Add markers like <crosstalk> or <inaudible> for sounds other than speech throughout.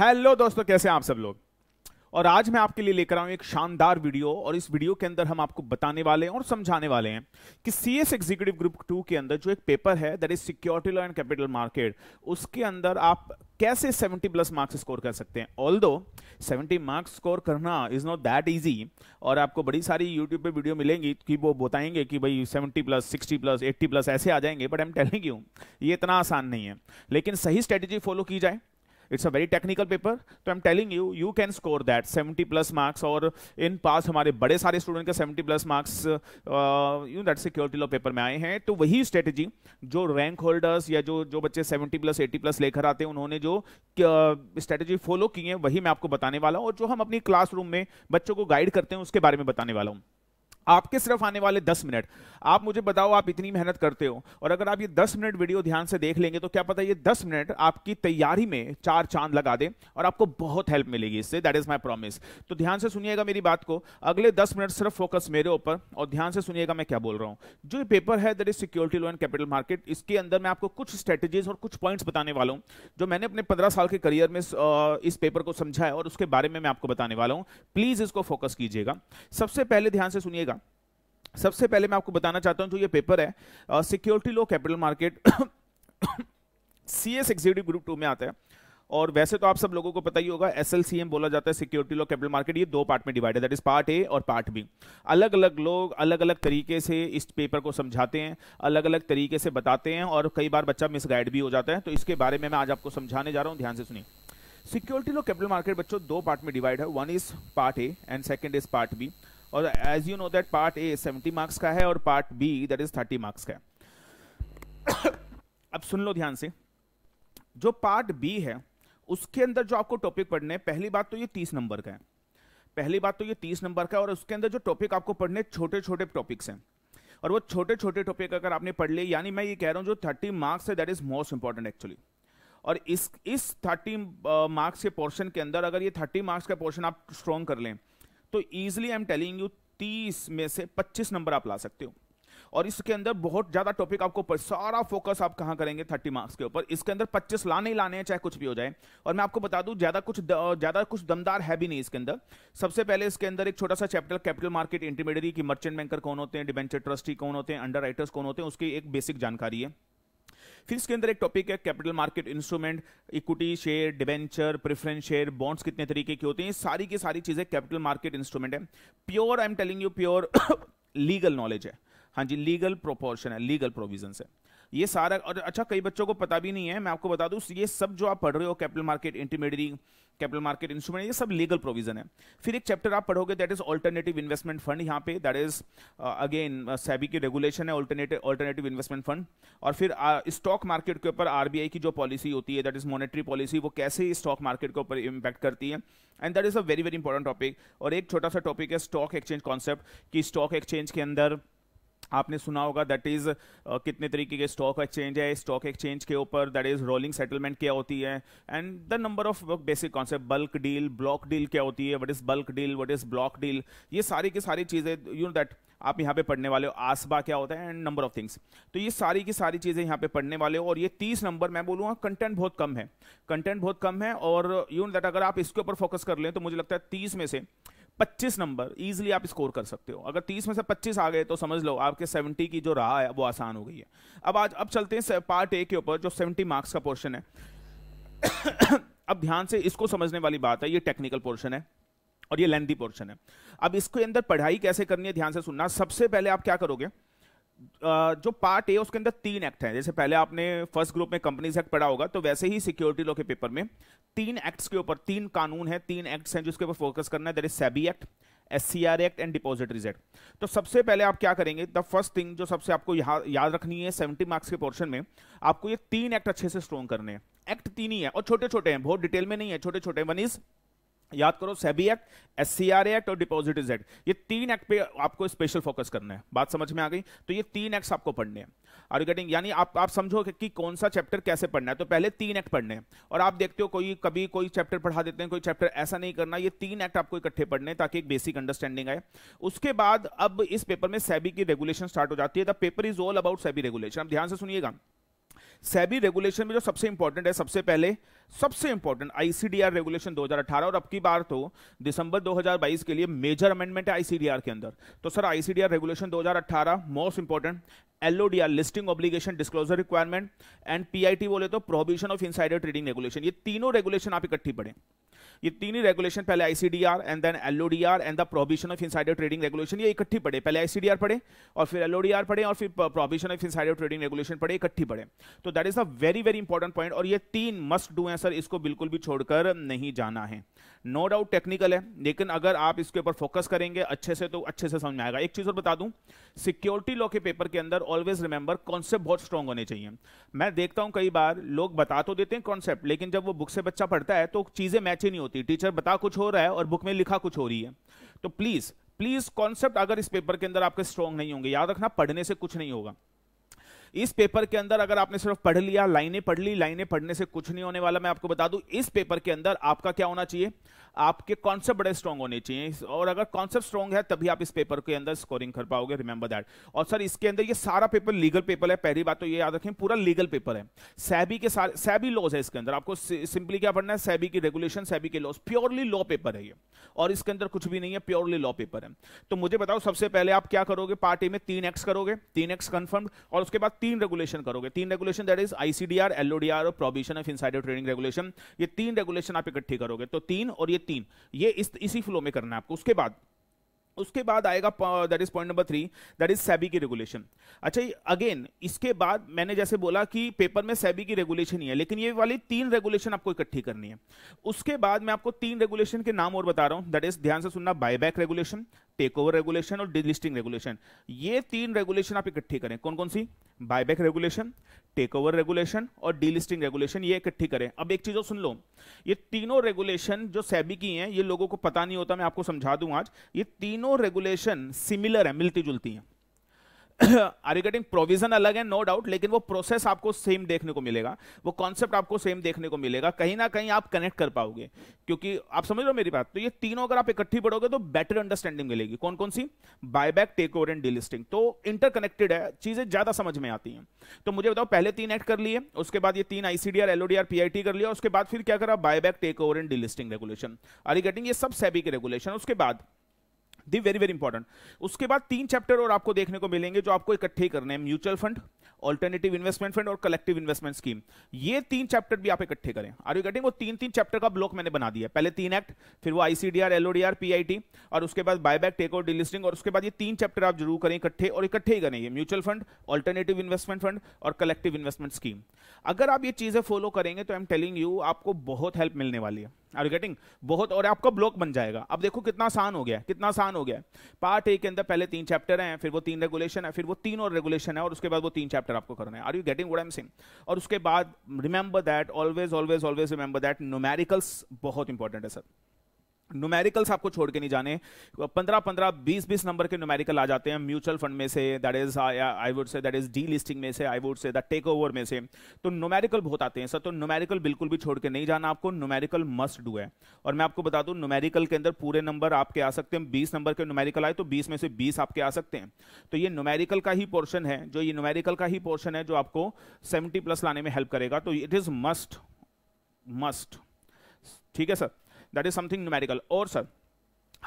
hello दोस्तों कैसे हैं आप सब लोग और आज मैं आपके लिए लेकर आऊं एक शानदार वीडियो और इस वीडियो के अंदर हम आपको बताने वाले हैं और समझाने वाले हैं कि C S executive group two के अंदर जो एक पेपर है that is security law and capital market उसके अंदर आप कैसे 70 प्लस मार्क्स स्कोर कर सकते हैं ऑल दो मार्क्स स्कोर करना इज नॉट दैट ईजी और आपको बड़ी सारी यूट्यूब पे वीडियो मिलेंगी कि वो बताएंगे कि भाई 70 प्लस 60 प्लस 80 प्लस ऐसे आ जाएंगे but I am telling you ये इतना आसान नहीं है लेकिन सही स्ट्रेटेजी फॉलो की जाए it's a very technical paper तो I am telling you you can score that 70 plus marks और इन पास हमारे बड़े सारे स्टूडेंट के 70 plus marks you that security law paper में आए हैं तो वही स्ट्रेटेजी जो रैंक होल्डर्स या जो जो बच्चे 70 प्लस 80 प्लस लेकर आते हैं उन्होंने जो स्ट्रेटेजी फॉलो की है वही मैं आपको बताने वाला हूँ और जो हम अपनी क्लासरूम में बच्चों को गाइड करते हैं उसके बारे में बताने वाला हूँ आपके सिर्फ आने वाले दस मिनट आप मुझे बताओ आप इतनी मेहनत करते हो और अगर आप ये दस मिनट वीडियो ध्यान से देख लेंगे तो क्या पता ये दस मिनट आपकी तैयारी में चार चांद लगा दे और आपको बहुत हेल्प मिलेगी इससे दैट इज माई प्रॉमिस तो ध्यान से सुनिएगा मेरी बात को अगले दस मिनट सिर्फ फोकस मेरे ऊपर और ध्यान से सुनिएगा मैं क्या बोल रहा हूँ जो पेपर है that is security law and capital market इसके अंदर मैं आपको कुछ स्ट्रेटेजीज और कुछ पॉइंट्स बताने वाला हूँ जो मैंने अपने पंद्रह साल के करियर में इस पेपर को समझा है और उसके बारे में मैं आपको बताने वाला हूँ प्लीज इसको फोकस कीजिएगा सबसे पहले ध्यान से सुनिएगा सबसे पहले मैं आपको बताना चाहता हूं जो ये पेपर है security law capital market C S executive group two में आता है और वैसे तो आप सब लोगों को पता ही होगा एस एल सी एम बोला जाता है सिक्योरिटी लो कैपिटल मार्केट ये दो पार्ट में डिवाइड है दैट इज पार्ट ए और पार्ट बी अलग अलग लोग अलग अलग तरीके से इस पेपर को समझाते हैं अलग अलग तरीके से बताते हैं और कई बार बच्चा मिसगाइड भी हो जाता है तो इसके बारे में मैं आज आपको समझाने जा रहा हूँ ध्यान से सुनिए सिक्योरिटी लो कैपिटल मार्केट बच्चों दो पार्ट में डिवाइड है one is part A and second is part B और as you know that part A seventy marks का है और part B that is thirty marks का है <coughs> अब सुन लो ध्यान से जो पार्ट बी है उसके अंदर जो आपको टॉपिक पढ़ने हैं पहली बात तो ये तीस नंबर का है पहली बात तो ये तीस नंबर का है और उसके अंदर जो टॉपिक आपको पढ़ने छोटे छोटे टॉपिक्स हैं और वो छोटे छोटे टॉपिक अगर आपने पढ़ लिए यानी मैं ये कह रहा हूँ जो थर्टी मार्क्स है that is most important actually और इस इस थर्टी मार्क्स के पोर्शन के अंदर अगर ये थर्टी मार्क्स का पोर्शन आप स्ट्रॉन्ग कर लें तो easily I am telling you तीस में से पच्चीस नंबर आप ला सकते हो और इसके अंदर बहुत ज्यादा टॉपिक आपको पर, सारा फोकस आप कहां करेंगे थर्टी मार्क्स के ऊपर इसके अंदर पच्चीस लाने ही लाने हैं चाहे कुछ भी हो जाए और मैं आपको बता दूं ज्यादा कुछ ज्यादा कुछ दमदार है भी नहीं इसके अंदर सबसे पहले इसके अंदर एक छोटा सा चैप्टर कैपिटल मार्केट इंटरमीडियरी की मर्चेंट बैंकर कौन होते हैं डिवेंचर ट्रस्टी कौन होते हैं अंडर कौन होते हैं उसकी एक बेसिक जानकारी है फिर इसके अंदर एक टॉपिक है capital market instrument equity share debenture preference share bonds कितने तरीके की होती हैं सारी की सारी चीजें कैपिटल मार्केट इंस्ट्रूमेंट है pure I am telling you pure legal knowledge है हाँ जी लीगल प्रोपोर्शन है लीगल प्रोविजन है ये सारा और अच्छा कई बच्चों को पता भी नहीं है मैं आपको बता दूँ ये सब जो आप पढ़ रहे हो capital market intermediary capital market instrument ये सब लीगल प्रोविजन है फिर एक चैप्टर आप पढ़ोगे that is alternative investment fund यहाँ पे दैट इज अगेन सेबी की रेगुलेशन है अल्टरनेटिव अल्टरनेटिव इन्वेस्टमेंट फंड और फिर स्टॉक uh, मार्केट के ऊपर आरबीआई की जो पॉलिसी होती है दैट इज मॉनेटरी पॉलिसी वो कैसे स्टॉक मार्केट के ऊपर इम्पैक्ट करती है and that is a very very important topic और एक छोटा सा टॉपिक है स्टॉक एक्सचेंज कॉन्सेप्ट कि स्टॉक एक्सचेंज के अंदर आपने सुना होगा दैट इज कितने तरीके के स्टॉक एक्सचेंज है स्टॉक एक्सचेंज के ऊपर दैट इज रोलिंग सेटलमेंट क्या होती है and the number of basic concept bulk deal block deal क्या होती है what is bulk deal what is block deal ये सारी की सारी चीजें यू नो दैट आप यहाँ पे पढ़ने वाले हो आसबा क्या होता है एंड नंबर ऑफ थिंग्स तो ये सारी की सारी चीज़ें यहाँ पे पढ़ने वाले हो और ये तीस नंबर मैं बोलूँगा कंटेंट बहुत कम है कंटेंट बहुत कम है और यू नो दैट अगर आप इसके ऊपर फोकस कर लें तो मुझे लगता है तीस में से पच्चीस नंबर इजिली आप स्कोर कर सकते हो अगर तीस में से पच्चीस आ गए तो समझ लो आपके सेवेंटी की जो राह है वो आसान हो गई है अब आज अब चलते हैं पार्ट ए के ऊपर जो सेवेंटी मार्क्स का पोर्शन है <coughs> अब ध्यान से इसको समझने वाली बात है ये टेक्निकल पोर्शन है और ये लेंदी पोर्शन है अब इसके अंदर पढ़ाई कैसे करनी है ध्यान से सुनना सबसे पहले आप क्या करोगे जो पार्ट ए उसके अंदर तीन एक्ट हैं जैसे पहले आपने फर्स्ट ग्रुप में कंपनीज एक्ट पढ़ा होगा तो वैसे ही सिक्योरिटी लॉ के पेपर में तीन एक्ट्स के ऊपर तीन कानून है तीन एक्ट्स हैं जिसके ऊपर फोकस करना है that is SEBI act S act and depositories act तो सबसे पहले आप क्या करेंगे द फर्स्ट थिंग जो सबसे आपको यहाँ याद रखनी है सेवेंटी मार्क्स के पोर्शन में आपको ये तीन एक्ट अच्छे से स्ट्रॉन्ग करने हैं एक्ट तीन ही है और छोटे छोटे हैं बहुत डिटेल में नहीं है छोटे छोटे वन इज याद करो SEBI act S C R act और डिपॉजिटर्स एक्ट ये तीन एक्ट पे आपको स्पेशल फोकस करना है बात समझ में आ गई तो ये तीन एक्ट आपको पढ़ने हैं आर यू गेटिंग यानी आप आप समझो कि, कौन सा चैप्टर कैसे पढ़ना है तो पहले तीन एक्ट पढ़ने हैं और आप देखते हो कोई कभी कोई चैप्टर पढ़ा देते हैं कोई चैप्टर ऐसा नहीं करना ये तीन एक्ट आपको इकट्ठे पढ़ने ताकि एक बेसिक अंडरस्टैंडिंग आए उसके बाद अब इस पेपर में सेबी की रेगुलेशन स्टार्ट हो जाती है the paper is all about SEBI regulation आप ध्यान से सुनिएगा सेबी रेगुलेशन में जो सबसे इंपॉर्टेंट है सबसे पहले सबसे इंपॉर्टेंट आईसीडीआर रेगुलेशन 2018 और अब की बार तो दिसंबर 2022 के लिए मेजर अमेंडमेंट है आईसीडीआर के अंदर तो sir ICDR regulation 2018 most important LODR listing obligation disclosure requirement and PIT बोले तो prohibition of insider trading regulation ये तीनों रेगुलेशन आप इकट्ठी पढ़े ये तीन ही रेगुलेशन पहले ICDR and then LODR and the prohibition of insider trading regulation ये इकट्ठी पढ़े पहले आईसीडीआर पढ़े और फिर एलओडीआर पढ़े और फिर prohibition of insider trading regulation पढ़े इकट्ठी पढ़े तो that is a very very important point और ये तीन मस्ट डू है हैं सर इसको बिल्कुल भी छोड़कर नहीं जाना है नो डाउट टेक्निकल है लेकिन अगर आप इसके ऊपर फोकस करेंगे अच्छे से तो अच्छे से समझ में आएगा एक चीज़ और बता दूं सिक्योरिटी लॉ के पेपर के अंदर ऑलवेज रिमेंबर कॉन्सेप्ट बहुत स्ट्रांग होने चाहिए मैं देखता हूं कई बार लोग बता तो देते हैं कॉन्सेप्ट लेकिन जब वो बुक से बच्चा पढ़ता है तो चीज़ें मैच ही नहीं होती टीचर बता कुछ हो रहा है और बुक में लिखा कुछ हो रही है तो प्लीज़ प्लीज़ कॉन्सेप्ट अगर इस पेपर के अंदर आपके स्ट्रांग नहीं होंगे याद रखना पढ़ने से कुछ नहीं होगा इस पेपर के अंदर अगर आपने सिर्फ पढ़ लिया लाइनें पढ़ ली लाइनें पढ़ने से कुछ नहीं होने वाला मैं आपको बता दूं इस पेपर के अंदर आपका क्या होना चाहिए आपके कॉन्सेप्ट बड़े स्ट्रॉन्ग होने चाहिए और अगर कॉन्सेप्ट स्ट्रॉन्ग है तभी आप इस पेपर के अंदर स्कोरिंग कर पाओगे रिमेंबर दैट और सर इसके अंदर ये सारा पेपर लीगल पेपर है पहली बात तो ये याद रखें पूरा लीगल पेपर है सैबी के सारे सैबी लॉज है इसके अंदर आपको सिंपली क्या पढ़ना है सैबी की रेगुलेशन सैबी के लॉज प्योरली लॉ पेपर है ये और इसके अंदर कुछ भी नहीं है प्योरली लॉ पेपर है तो मुझे बताओ सबसे पहले आप क्या करोगे पार्ट ए में तीन एक्स करोगे तीन एक्स कन्फर्म और उसके बाद तीन रेगुलेशन करोगे तीन regulation that is ICDR LODR और prohibition of insider trading regulation ये तीन रेगुलेशन आप इकट्ठी करोगे तो तीन और ये एटीन ये इस इसी फ्लो में करना है आपको उसके बाद उसके बाद आएगा that is point number three that is SEBI की रेगुलेशन अच्छा अगेन इसके बाद मैंने जैसे बोला कि पेपर में सेबी की रेगुलेशन ही है लेकिन ये वाली तीन रेगुलेशन आपको इकट्ठी करनी है उसके बाद मैं आपको तीन रेगुलेशन के नाम और बता रहा हूं दैट इज ध्यान से सुनना buyback regulation takeover regulation और डिलिस्टिंग रेगुलेशन ये तीन रेगुलेशन आप इकट्ठी करें कौन कौन सी buyback regulation takeover regulation और डीलिस्टिंग रेगुलेशन ये इकट्ठी करें अब एक चीज और सुन लो ये तीनों रेगुलेशन जो सेबी की हैं ये लोगों को पता नहीं होता मैं आपको समझा दूं आज ये तीनों रेगुलेशन सिमिलर है मिलती जुलती हैं गेटिंग <coughs> प्रोविजन अलग है नो no डाउट लेकिन वो प्रोसेस आपको सेम देखने को मिलेगा वो कॉन्सेप्ट आपको सेम देखने को मिलेगा कहीं ना कहीं आप कनेक्ट कर पाओगे क्योंकि आप समझ रहे हो मेरी बात तो ये तीनों अगर आप इकट्ठी पढ़ोगे तो बेटर अंडरस्टैंडिंग मिलेगी कौन कौन सी buyback takeover and delisting तो इंटरकनेक्टेड है चीजें ज्यादा समझ में आती हैं तो मुझे बताओ पहले तीन एक्ट कर लिए उसके बाद ये तीन आईसीडीआर एलओडीआर पीआईटी कर लिया उसके बाद फिर क्या करा buyback takeover and delisting regulation are getting ये सब सेबी के रेगुलेशन उसके बाद दी वेरी वेरी इंपॉर्टेंट उसके बाद तीन चैप्टर और आपको देखने को मिलेंगे जो आपको इकट्ठे करने हैं mutual fund alternative investment fund और कलेक्टिव इन्वेस्टमेंट स्कीम ये तीन चैप्टर भी आप इकट्ठे करें आर यू गेटिंग वो तीन तीन चैप्टर का ब्लॉक मैंने बना दिया पहले तीन एक्ट फिर वो आईसीडीआर एलओडीआर पीआईटी और उसके बाद बायबैक टेक और डिलिस्टिंग और उसके बाद ये तीन चैप्टर आप जरूर करें इकट्ठे और इकट्ठे ही करें ये mutual fund alternative investment fund और कलेक्टिव इन्वेस्टमेंट स्कीम अगर आप ये चीजें फॉलो करेंगे तो आई एम टेलिंग यू आपको बहुत हेल्प मिलने वाली है आर यू गेटिंग बहुत और आपका ब्लॉक बन जाएगा अब देखो कितना आसान हो गया कितना आसान हो गया पार्ट ए के अंदर पहले तीन चैप्टर हैं फिर वो तीन रेगुलेशन है फिर वो तीन और रेगुलेशन है और उसके बाद वो तीन चैप्टर आपको करना है are you getting what I'm saying और उसके बाद remember that always always always remember that numericals बहुत इंपॉर्टेंट है सर न्यूमेरिकल्स आपको छोड़ के नहीं जाने पंद्रह पंद्रह बीस बीस नंबर के न्यूमेरिकल आ जाते हैं म्यूचुअल फंड में से that is I would say that is delisting में से I would say the takeover में से तो न्यूमेरिकल बहुत आते हैं सर तो न्यूमेरिकल बिल्कुल भी छोड़ के नहीं जाना आपको न्यूमेरिकल मस्ट डू है और मैं आपको बता दूं न्यूमेरिकल के अंदर पूरे नंबर आपके आ सकते हैं बीस नंबर के न्यूमेरिकल आए तो बीस में से बीस आपके आ सकते हैं तो ये न्यूमेरिकल का ही पोर्शन है जो ये न्यूमेरिकल का ही पोर्शन है जो आपको सेवेंटी प्लस लाने में हेल्प करेगा तो इट इज मस्ट मस्ट ठीक है sir that is something numerical और सर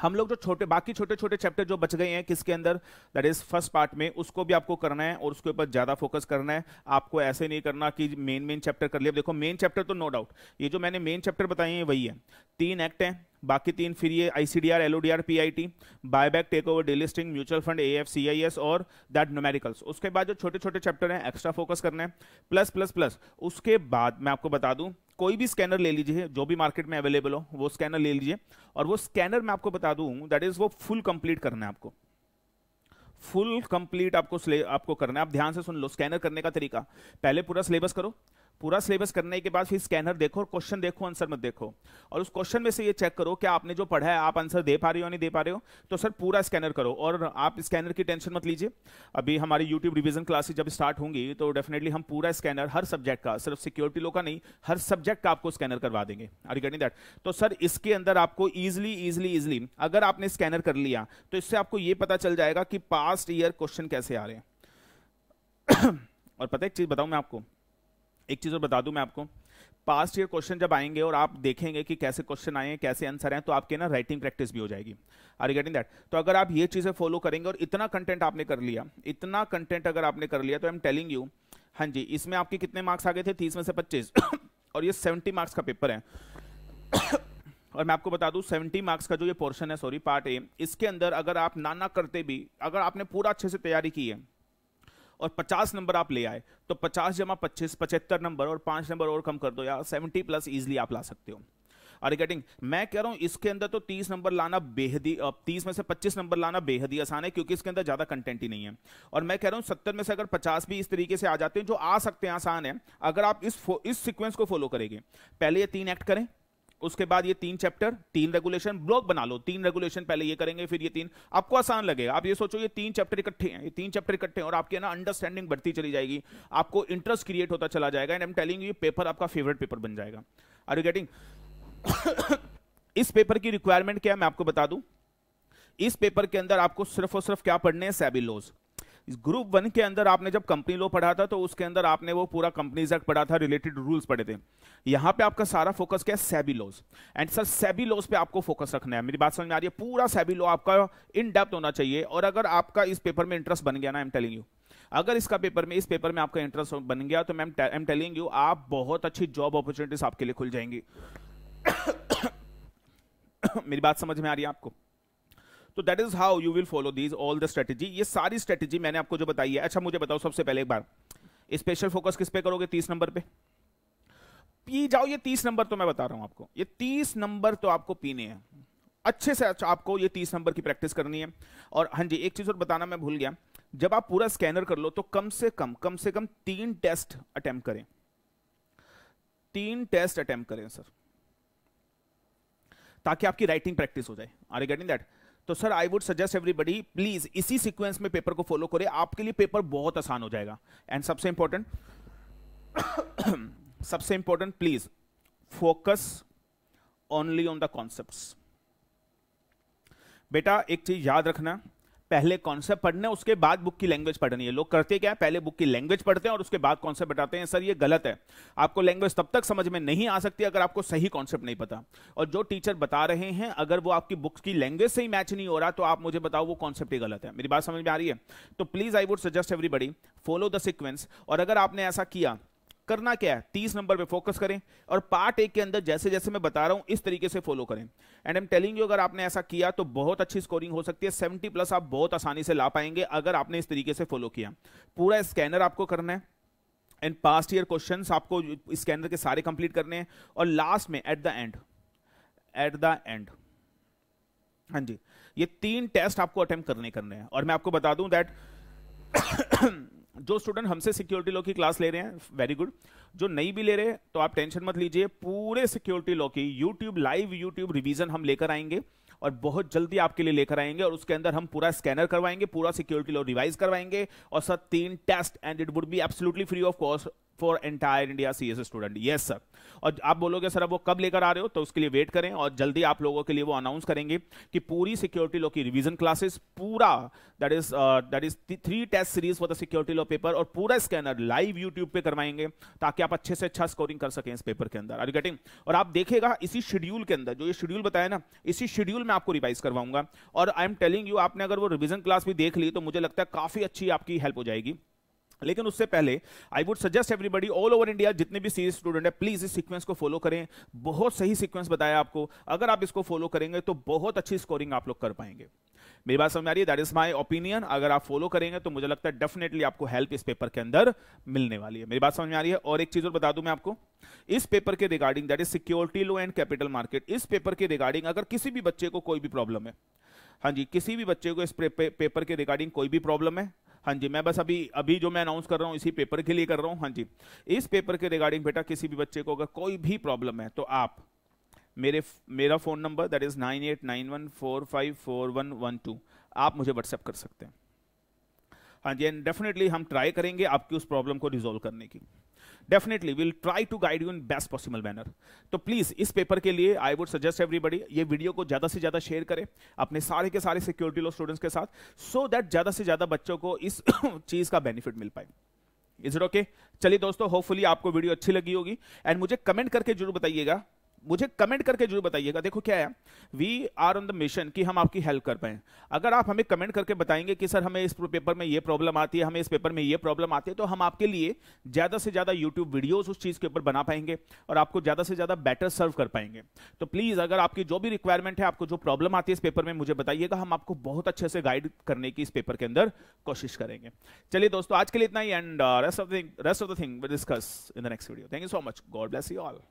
हम लोग जो छोटे बाकी छोटे छोटे चैप्टर जो बच गए हैं किसके अंदर दैट इज फर्स्ट पार्ट में उसको भी आपको करना है और उसके ऊपर ज्यादा फोकस करना है आपको ऐसे नहीं करना कि मेन मेन चैप्टर कर लिया देखो मेन चैप्टर तो नो डाउट ये जो मैंने मेन चैप्टर बताए हैं वही है तीन एक्ट हैं बाकी तीन फिर ये ICDR C D L O P I T buyback takeover delisting mutual fund A F C I S और दैट न्यूमेरिकल्स उसके बाद जो छोटे छोटे चैप्टर हैं एक्स्ट्रा फोकस करना है प्लस प्लस प्लस उसके बाद मैं आपको बता दूं कोई भी स्कैनर ले लीजिए जो भी मार्केट में अवेलेबल हो वो स्कैनर ले लीजिए और वो स्कैनर मैं आपको बता दूं दैट इज वो फुल कंप्लीट करना है आपको फुल कंप्लीट आपको आपको करना है आप ध्यान से सुन लो स्कैनर करने का तरीका पहले पूरा सिलेबस करो पूरा सिलेबस करने के बाद फिर स्कैनर देखो और क्वेश्चन देखो आंसर मत देखो और उस क्वेश्चन में से ये चेक करो कि आपने जो पढ़ा है आप आंसर दे पा रहे हो नहीं दे पा रहे हो तो सर पूरा स्कैनर करो और आप स्कैनर की टेंशन मत लीजिए अभी हमारी यूट्यूब रिविजन क्लासेस जब स्टार्ट होंगी तो डेफिनेटली हम पूरा स्कैनर हर सब्जेक्ट का सिर्फ सिक्योरिटी लो का नहीं हर सब्जेक्ट का आपको स्कैनर करवा देंगे आर यू गेटिंग दैट तो सर इसके अंदर आपको ईजिली ईजिली ईजिली अगर आपने स्कैनर कर लिया तो इससे आपको ये पता चल जाएगा कि पास्ट ईयर क्वेश्चन कैसे आ रहे हैं <coughs> और पता एक चीज़ बताऊं मैं आपको एक चीज़ और बता दूं मैं आपको पास्ट ईयर क्वेश्चन जब आएंगे और आप देखेंगे कि कैसे क्वेश्चन आए हैं कैसे आंसर हैं तो आपके ना राइटिंग प्रैक्टिस भी हो जाएगी आर यू गेटिंग दैट तो अगर आप ये चीज़ें फॉलो करेंगे और इतना कंटेंट आपने कर लिया इतना कंटेंट अगर आपने कर लिया तो आई एम टेलिंग यू हाँ जी इसमें आपके कितने मार्क्स आ गए थे तीस में से पच्चीस <coughs> और ये सेवेंटी मार्क्स का पेपर है <coughs> और मैं आपको बता दूं सेवेंटी मार्क्स का जो ये पोर्शन है सॉरी पार्ट ए इसके अंदर अगर आप नाना करते भी अगर आपने पूरा अच्छे से तैयारी की है और पचास नंबर आप ले आए तो पचास जमा पच्चीस पचहत्तर नंबर और पांच नंबर और कम कर दो यार सेवेंटी प्लस इजिली आप ला सकते हो आर गेटिंग मैं कह रहा हूं इसके अंदर तो 30 नंबर लाना बेहद ही तीस में से 25 नंबर लाना बेहद ही आसान है क्योंकि इसके अंदर ज्यादा कंटेंट ही नहीं है और मैं कह रहा हूं सत्तर में से अगर पचास भी इस तरीके से आ जाते हैं जो आ सकते हैं आसान है अगर आप इस इस सीक्वेंस को फॉलो करेंगे पहले ये तीन एक्ट करें उसके बाद ये तीन चैप्टर तीन रेगुलेशन ब्लॉक बना लो तीन रेगुलेशन पहले ये करेंगे फिर ये तीन आपको आसान लगेगा आप ये सोचो ये तीन चैप्टर इकट्ठे हैं ये तीन चैप्टर इकट्ठे हैं और आपकी ना अंडरस्टैंडिंग बढ़ती चली जाएगी आपको इंटरेस्ट क्रिएट होता चला जाएगा and I'm telling you paper आपका फेवरेट पेपर बन जाएगा आर यू गेटिंग इस पेपर की रिक्वायरमेंट क्या है मैं आपको बता दूं इस पेपर के अंदर आपको सिर्फ और सिर्फ क्या पढ़ने हैं सेबिलोज इस ग्रुप वन के अंदर आपने जब कंपनी लो पढ़ा था तो उसके अंदर आपने वो पूरा कंपनीज एक्ट पढ़ा था रिलेटेड रूल्स पढ़े थे यहां पे आपका सारा फोकस क्या है SEBI laws and sir SEBI laws पे आपको फोकस रखना है मेरी बात समझ में आ रही है पूरा सेबी लॉ आपका इन डेप्थ होना चाहिए और अगर आपका इस पेपर में इंटरेस्ट बन गया ना एम टेलिंग यू अगर इसका पेपर में इस पेपर में आपका इंटरेस्ट बन गया तो ma'am I am telling you आप बहुत अच्छी जॉब अपॉर्चुनिटीज आपके लिए खुल जाएंगी <coughs> मेरी बात समझ में आ रही है आपको तो that is how you will follow these all the strategy ये सारी स्ट्रेटेजी मैंने आपको जो बताई है अच्छा मुझे बताओ सबसे पहले एक बार स्पेशल फोकस किस पे करोगे तीस नंबर पे पी जाओ ये तीस नंबर तो मैं बता रहा हूं आपको ये तीस नंबर तो आपको पीने हैं अच्छे से अच्छा आपको ये तीस नंबर की प्रैक्टिस करनी है और हाँ जी एक चीज़ और बताना मैं भूल गया जब आप पूरा स्कैनर कर लो तो कम से कम कम से कम तीन टेस्ट अटेम्प्ट करें तीन टेस्ट अटेम्प्ट करें सर ताकि आपकी राइटिंग प्रैक्टिस हो जाए आर गेटिंग दैट तो sir I would suggest everybody please इसी सीक्वेंस में पेपर को फॉलो करें आपके लिए पेपर बहुत आसान हो जाएगा एंड सबसे इंपॉर्टेंट <coughs> सबसे important please focus only on the concept बेटा एक चीज याद रखना पहले कॉन्सेप्ट पढ़ना है उसके बाद बुक की लैंग्वेज पढ़नी है लोग करते क्या है पहले बुक की लैंग्वेज पढ़ते हैं और उसके बाद कॉन्सेप्ट बताते हैं सर ये गलत है आपको लैंग्वेज तब तक समझ में नहीं आ सकती अगर आपको सही कॉन्सेप्ट नहीं पता और जो टीचर बता रहे हैं अगर वो आपकी बुक्स की लैंग्वेज से ही मैच नहीं हो रहा तो आप मुझे बताओ वो कॉन्सेप्ट ही गलत है मेरी बात समझ में आ रही है तो please I would suggest everybody follow the sequence और अगर आपने ऐसा किया करना क्या है तीस नंबर पे फोकस करें और पार्ट एक के अंदर जैसे जैसे मैं बता रहा हूं इस तरीके से फॉलो करें एंड एम टेलिंग यू अगर आपने ऐसा किया तो बहुत अच्छी स्कोरिंग हो सकती है सेवेंटी प्लस आप बहुत आसानी से ला पाएंगे अगर आपने इस तरीके से फॉलो किया पूरा स्कैनर आपको करना है एंड पास्ट ईयर क्वेश्चन आपको स्कैनर के सारे कंप्लीट करने हैं और लास्ट में at the end at the end हाँ जी ये तीन टेस्ट आपको अटेम्प्ट करने करने हैं और मैं आपको बता दूं दैट जो स्टूडेंट हमसे सिक्योरिटी लॉ की क्लास ले रहे हैं वेरी गुड जो नहीं भी ले रहे तो आप टेंशन मत लीजिए पूरे सिक्योरिटी लॉ की यूट्यूब लाइव यूट्यूब रिवीजन हम लेकर आएंगे और बहुत जल्दी आपके लिए लेकर आएंगे और उसके अंदर हम पूरा स्कैनर करवाएंगे पूरा सिक्योरिटी लॉ रिवाइज करवाएंगे और सर तीन test and it would be absolutely free of cost for entire India C student yes sir और आप बोलोगे सर अब वो कब लेकर आ रहे हो तो उसके लिए वेट करें और जल्दी आप लोगों के लिए वो अनाउंस करेंगे कि पूरी सिक्योरिटी लो की रिविजन क्लासेस पूरा that is that is three test series for the security law paper और पूरा स्कैनर लाइव यूट्यूब पे करवाएंगे ताकि आप अच्छे से अच्छा स्कोरिंग कर सकें इस पेपर के अंदर आर गेटिंग और आप देखेगा इसी शेड्यूल के अंदर जो ये शेड्यूल बताया ना इसी शेड्यूल में आपको रिवाइज करवाऊंगा और आई एम टेलिंग यू आपने अगर वो रिविजन क्लास भी देख ली तो मुझे लगता है काफी अच्छी आपकी हेल्प हो जाएगी लेकिन उससे पहले I would suggest everybody all over India जितने भी सीरीज स्टूडेंट है प्लीज इस सीक्वेंस को फॉलो करें बहुत सही सीक्वेंस बताया आपको अगर आप इसको फॉलो करेंगे तो बहुत अच्छी स्कोरिंग आप लोग कर पाएंगे मेरी बात समझ आ रही है दैट इज माई ओपिनियन अगर आप फॉलो करेंगे तो मुझे लगता है डेफिनेटली आपको हेल्प इस पेपर के अंदर मिलने वाली है मेरी बात समझ में आ रही है और एक चीज और बता दू मैं आपको इस पेपर के regarding that is security law and capital market इस पेपर के रिगार्डिंग अगर किसी भी बच्चे को कोई भी प्रॉब्लम है हाँ जी किसी भी बच्चे को इस पे, पे, पेपर के रिगार्डिंग कोई भी प्रॉब्लम है हाँ जी मैं बस अभी अभी जो मैं अनाउंस कर रहा हूँ इसी पेपर के लिए कर रहा हूँ हाँ जी इस पेपर के रिगार्डिंग बेटा किसी भी बच्चे को अगर कोई भी प्रॉब्लम है तो आप मेरे मेरा phone number that is nine eight nine one four five four one one two आप मुझे व्हाट्सएप कर सकते हैं हाँ जी एंड डेफिनेटली हम ट्राई करेंगे आपकी उस प्रॉब्लम को रिजोल्व करने की definitely will try to guide you in best possible manner तो प्लीज इस पेपर के लिए आई वुड सजेस्ट एवरीबडी ये वीडियो को ज्यादा से ज्यादा शेयर करें अपने सारे के सारे सिक्योरिटी लो स्टूडेंट्स के साथ सो so दैट ज्यादा से ज्यादा बच्चों को इस <coughs> चीज का बेनिफिट मिल पाए इज इट ओके चलिए दोस्तों होपफुली आपको वीडियो अच्छी लगी होगी एंड मुझे कमेंट करके जरूर बताइएगा मुझे कमेंट करके जरूर बताइएगा देखो क्या है we are on the mission कि हम आपकी हेल्प कर पाए अगर आप हमें कमेंट करके बताएंगे कि सर हमें इस पेपर में ये प्रॉब्लम आती है हमें इस पेपर में ये प्रॉब्लम आती है तो हम आपके लिए ज़्यादा से ज़्यादा यूट्यूब वीडियोज़ उस चीज़ के ऊपर बना पाएंगे और आपको ज़्यादा से ज़्यादा बेटर सर्व कर पाएंगे तो प्लीज़ अगर आपकी जो भी रिक्वायरमेंट है आपको जो प्रॉब्लम आती है इस पेपर में मुझे बताइएगा हम आपको बहुत अच्छे से गाइड करने की इस पेपर के अंदर कोशिश करेंगे चलिए दोस्तों आज के लिए इतना ही and rest of the rest of the thing discuss in the next video thank you so much God bless you all